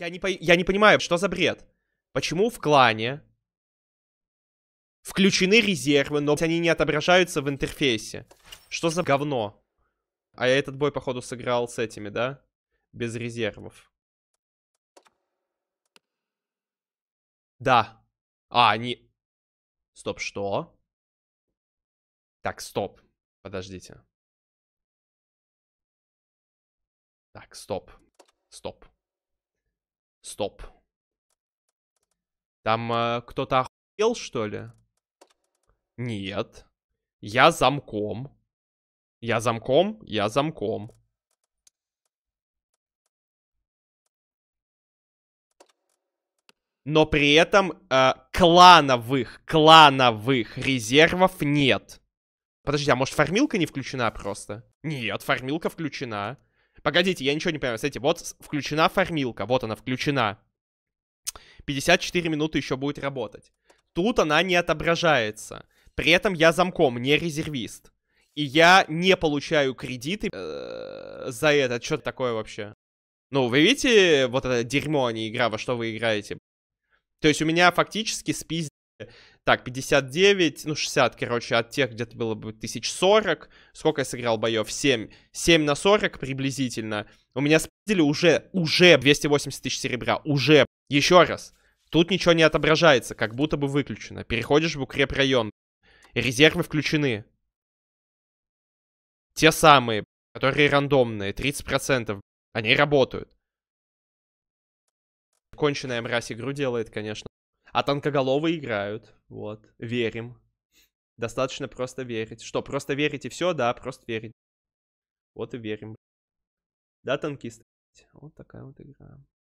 Я не, по... я не понимаю, что за бред? Почему в клане включены резервы, но они не отображаются в интерфейсе? Что за говно? А я этот бой, походу, сыграл с этими, да? Без резервов. Да. А, они... Стоп, что? Так, стоп. Подождите. Так, стоп. Стоп. Стоп. Там э, кто-то охуел, что ли? Нет. Я замком. Я замком, я замком. Но при этом э, клановых, клановых резервов нет. Подожди, а может фармилка не включена просто? Нет, фармилка включена. Погодите, я ничего не понимаю. Смотрите, вот включена формилка. Вот она включена. 54 минуты еще будет работать. Тут она не отображается. При этом я замком, не резервист. И я не получаю кредиты э, за это. Что такое вообще? Ну, вы видите вот это дерьмо, а не игра, во что вы играете? То есть у меня фактически спиз так, 59, ну 60, короче, от тех где-то было бы 1040. Сколько я сыграл боев? 7. 7 на 40 приблизительно. У меня спиздили уже, уже 280 тысяч серебра. Уже. Еще раз. Тут ничего не отображается, как будто бы выключено. Переходишь в укрепрайон. Резервы включены. Те самые, которые рандомные, 30%. Они работают. Конченая мразь игру делает, конечно. А танкоголовые играют. Вот. Верим. Достаточно просто верить. Что, просто верить и все? Да, просто верить. Вот и верим. Да, танкисты? Вот такая вот игра.